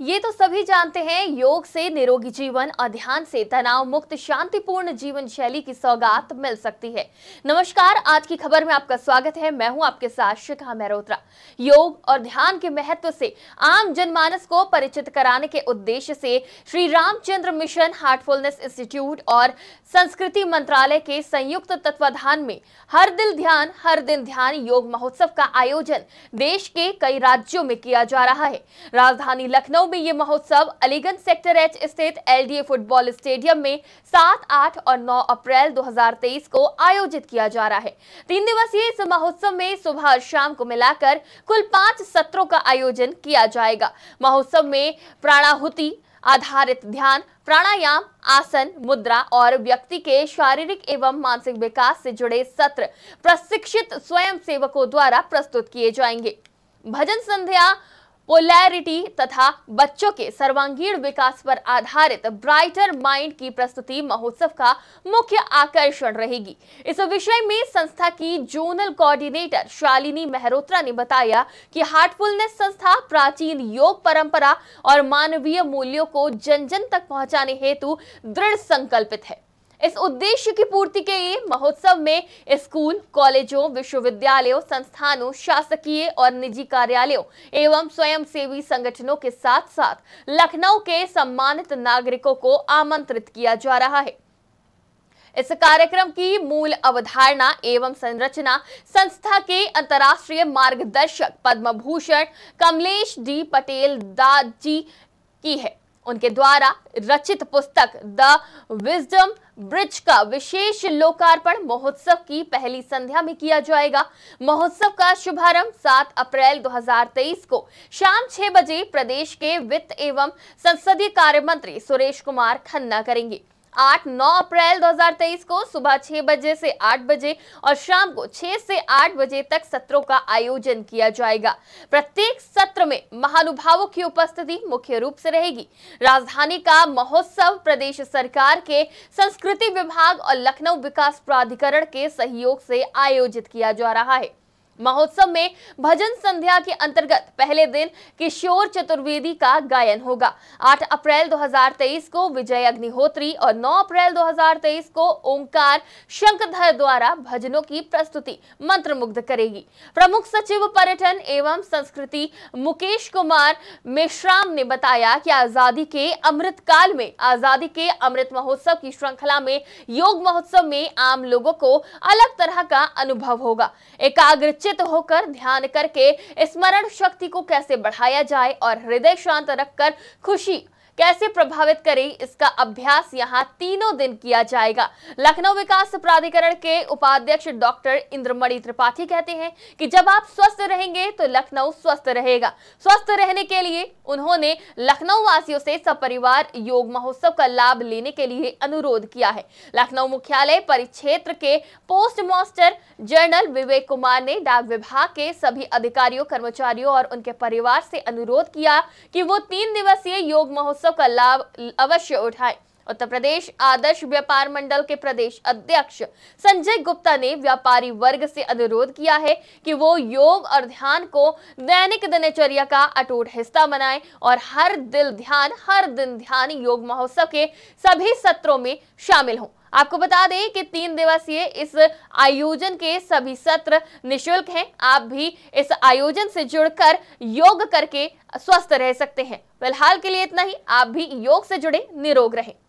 ये तो सभी जानते हैं योग से निरोगी जीवन और ध्यान से तनाव मुक्त शांतिपूर्ण जीवन शैली की सौगात मिल सकती है नमस्कार आज की खबर में आपका स्वागत है मैं हूं आपके साथ शिखा मेहरोत्रा योग और ध्यान के महत्व से आम जनमानस को परिचित कराने के उद्देश्य से Shri Ramchandra mission heartfulness institute और संस्कृति मंत्रालय के संयुक्त तत्वाधान में हर दिल ध्यान हर दिन ध्यान योग महोत्सव का आयोजन देश के कई राज्यों में किया जा रहा है राजधानी लखनऊ में ये महोत्सव अलीगंज सेक्टर एच स्थित एलडीए फुटबॉल स्टेडियम में 7, 8 और 9 अप्रैल 2023 को आयोजित किया जा रहा है तीन दिवसीय इस महोत्सव में सुबह और शाम को मिलाकर कुल पांच सत्रों का आयोजन किया जाएगा महोत्सव में प्राणाहुति आधारित ध्यान प्राणायाम आसन मुद्रा और व्यक्ति के शारीरिक एवं मानसिक विकास से जुड़े सत्र प्रशिक्षित स्वयं सेवकों द्वारा प्रस्तुत किए जाएंगे भजन संध्या पोलैरिटी तथा बच्चों के सर्वांगीण विकास पर आधारित ब्राइटर माइंड की प्रस्तुति महोत्सव का मुख्य आकर्षण रहेगी इस विषय में संस्था की जोनल कोऑर्डिनेटर शालिनी मेहरोत्रा ने बताया कि हार्टफुलनेस संस्था प्राचीन योग परंपरा और मानवीय मूल्यों को जन जन तक पहुंचाने हेतु दृढ़ संकल्पित है इस उद्देश्य की पूर्ति के लिए महोत्सव में स्कूल कॉलेजों विश्वविद्यालयों संस्थानों शासकीय और निजी कार्यालयों एवं स्वयंसेवी संगठनों के साथ साथ लखनऊ के सम्मानित नागरिकों को आमंत्रित किया जा रहा है इस कार्यक्रम की मूल अवधारणा एवं संरचना संस्था के अंतर्राष्ट्रीय मार्गदर्शक पद्म भूषण कमलेश डी पटेल दाद जी की है उनके द्वारा रचित पुस्तक द विजडम ब्रिज का विशेष लोकार्पण महोत्सव की पहली संध्या में किया जाएगा महोत्सव का शुभारंभ 7 अप्रैल 2023 को शाम 6 बजे प्रदेश के वित्त एवं संसदीय कार्य मंत्री सुरेश कुमार खन्ना करेंगे आठ नौ अप्रैल 2023 को सुबह छह बजे से आठ बजे और शाम को छह से आठ बजे तक सत्रों का आयोजन किया जाएगा प्रत्येक सत्र में महानुभावों की उपस्थिति मुख्य रूप से रहेगी राजधानी का महोत्सव प्रदेश सरकार के संस्कृति विभाग और लखनऊ विकास प्राधिकरण के सहयोग से आयोजित किया जा रहा है महोत्सव में भजन संध्या के अंतर्गत पहले दिन किशोर चतुर्वेदी का गायन होगा 8 अप्रैल 2023 को विजय अग्निहोत्री और 9 अप्रैल 2023 को ओंकार शंकरधर द्वारा भजनों की प्रस्तुति मंत्रमुग्ध करेगी प्रमुख सचिव पर्यटन एवं संस्कृति मुकेश कुमार मेश्राम ने बताया कि आजादी के अमृत काल में आजादी के अमृत महोत्सव की श्रृंखला में योग महोत्सव में आम लोगों को अलग तरह का अनुभव होगा एकाग्र एकत्रित होकर ध्यान करके स्मरण शक्ति को कैसे बढ़ाया जाए और हृदय शांत रखकर खुशी कैसे प्रभावित करे इसका अभ्यास यहाँ तीनों दिन किया जाएगा लखनऊ विकास प्राधिकरण के उपाध्यक्ष डॉक्टर इंद्रमणि त्रिपाठी कहते हैं कि जब आप स्वस्थ रहेंगे तो लखनऊ स्वस्थ रहेगा स्वस्थ रहने के लिए उन्होंने लखनऊ वासियों से सपरिवार योग महोत्सव का लाभ लेने के लिए अनुरोध किया है लखनऊ मुख्यालय परिक्षेत्र के post master general Vivek Kumar ने डाक विभाग के सभी अधिकारियों कर्मचारियों और उनके परिवार से अनुरोध किया कि वो तीन दिवसीय योग महोत्सव महोत्सव का लाभ अवश्य उठाए उत्तर प्रदेश आदर्श व्यापार मंडल के प्रदेश अध्यक्ष संजय गुप्ता ने व्यापारी वर्ग से अनुरोध किया है कि वो योग और ध्यान को दैनिक दिनचर्या का अटूट हिस्सा बनाएं और हर दिल ध्यान हर दिन ध्यान योग महोत्सव के सभी सत्रों में शामिल हों आपको बता दें कि तीन दिवसीय इस आयोजन के सभी सत्र निशुल्क हैं आप भी इस आयोजन से जुड़कर योग करके स्वस्थ रह सकते हैं फिलहाल के लिए इतना ही आप भी योग से जुड़े निरोग रहें